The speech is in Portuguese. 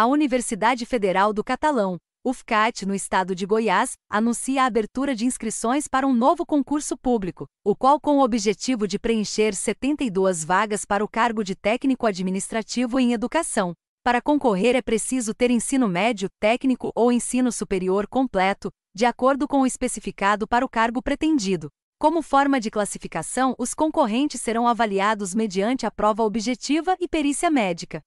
A Universidade Federal do Catalão, UFCAT, no estado de Goiás, anuncia a abertura de inscrições para um novo concurso público, o qual, com o objetivo de preencher 72 vagas para o cargo de técnico administrativo em educação. Para concorrer é preciso ter ensino médio, técnico ou ensino superior completo, de acordo com o especificado para o cargo pretendido. Como forma de classificação, os concorrentes serão avaliados mediante a prova objetiva e perícia médica.